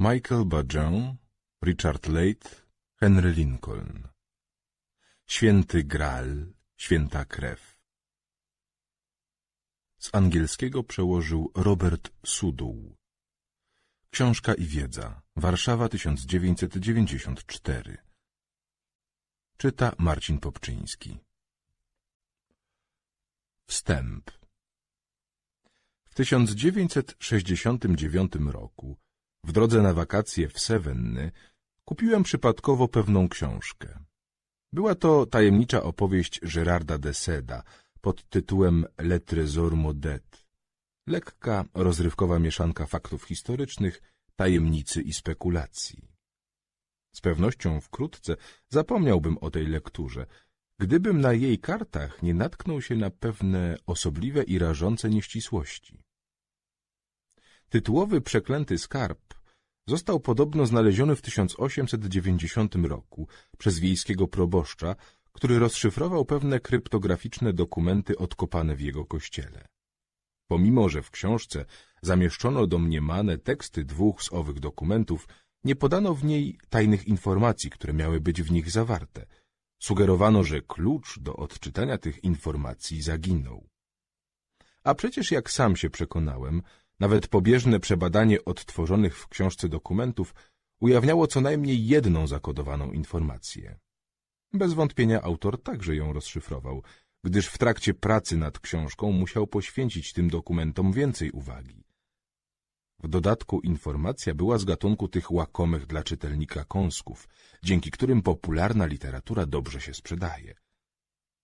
Michael Bajan, Richard Late, Henry Lincoln. Święty Graal, Święta Krew. Z angielskiego przełożył Robert Suduł. Książka i wiedza. Warszawa 1994. Czyta Marcin Popczyński. Wstęp. W 1969 roku w drodze na wakacje w Sewenny kupiłem przypadkowo pewną książkę. Była to tajemnicza opowieść Gerarda de Seda pod tytułem Le Trésor Modet. Lekka, rozrywkowa mieszanka faktów historycznych, tajemnicy i spekulacji. Z pewnością wkrótce zapomniałbym o tej lekturze, gdybym na jej kartach nie natknął się na pewne osobliwe i rażące nieścisłości. Tytułowy przeklęty skarb Został podobno znaleziony w 1890 roku przez wiejskiego proboszcza, który rozszyfrował pewne kryptograficzne dokumenty odkopane w jego kościele. Pomimo, że w książce zamieszczono domniemane teksty dwóch z owych dokumentów, nie podano w niej tajnych informacji, które miały być w nich zawarte. Sugerowano, że klucz do odczytania tych informacji zaginął. A przecież, jak sam się przekonałem, nawet pobieżne przebadanie odtworzonych w książce dokumentów ujawniało co najmniej jedną zakodowaną informację. Bez wątpienia autor także ją rozszyfrował, gdyż w trakcie pracy nad książką musiał poświęcić tym dokumentom więcej uwagi. W dodatku informacja była z gatunku tych łakomych dla czytelnika kąsków, dzięki którym popularna literatura dobrze się sprzedaje.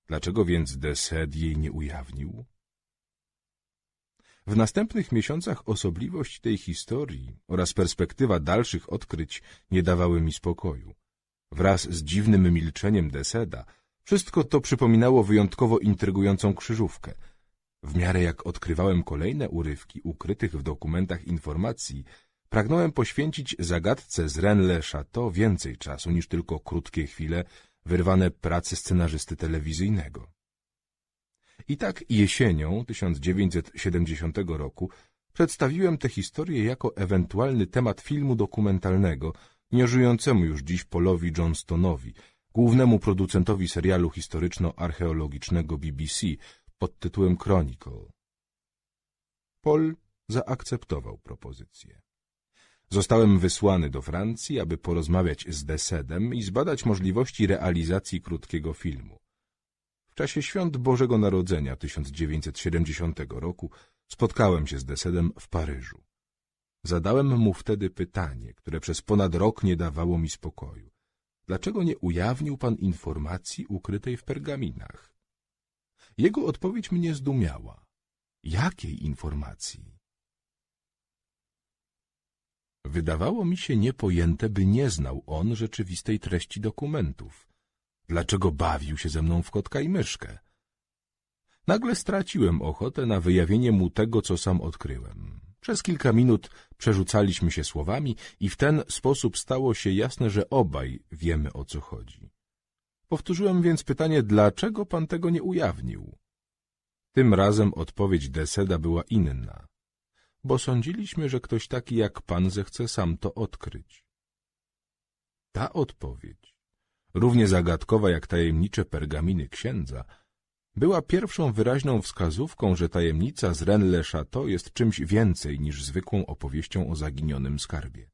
Dlaczego więc Desed jej nie ujawnił? W następnych miesiącach osobliwość tej historii oraz perspektywa dalszych odkryć nie dawały mi spokoju. Wraz z dziwnym milczeniem Deseda wszystko to przypominało wyjątkowo intrygującą krzyżówkę. W miarę jak odkrywałem kolejne urywki ukrytych w dokumentach informacji, pragnąłem poświęcić zagadce z Renle Chateau więcej czasu niż tylko krótkie chwile wyrwane pracy scenarzysty telewizyjnego. I tak jesienią 1970 roku przedstawiłem tę historię jako ewentualny temat filmu dokumentalnego nieżyjącemu już dziś Polowi Johnstonowi, głównemu producentowi serialu historyczno-archeologicznego BBC pod tytułem Chronicle. Pol zaakceptował propozycję. Zostałem wysłany do Francji, aby porozmawiać z Desedem i zbadać możliwości realizacji krótkiego filmu. W czasie świąt Bożego Narodzenia 1970 roku spotkałem się z Desedem w Paryżu. Zadałem mu wtedy pytanie, które przez ponad rok nie dawało mi spokoju. Dlaczego nie ujawnił pan informacji ukrytej w pergaminach? Jego odpowiedź mnie zdumiała. Jakiej informacji? Wydawało mi się niepojęte, by nie znał on rzeczywistej treści dokumentów. Dlaczego bawił się ze mną w kotka i myszkę? Nagle straciłem ochotę na wyjawienie mu tego, co sam odkryłem. Przez kilka minut przerzucaliśmy się słowami i w ten sposób stało się jasne, że obaj wiemy, o co chodzi. Powtórzyłem więc pytanie, dlaczego pan tego nie ujawnił? Tym razem odpowiedź Deseda była inna, bo sądziliśmy, że ktoś taki jak pan zechce sam to odkryć. Ta odpowiedź równie zagadkowa jak tajemnicze pergaminy księdza, była pierwszą wyraźną wskazówką, że tajemnica z rennes le jest czymś więcej niż zwykłą opowieścią o zaginionym skarbie.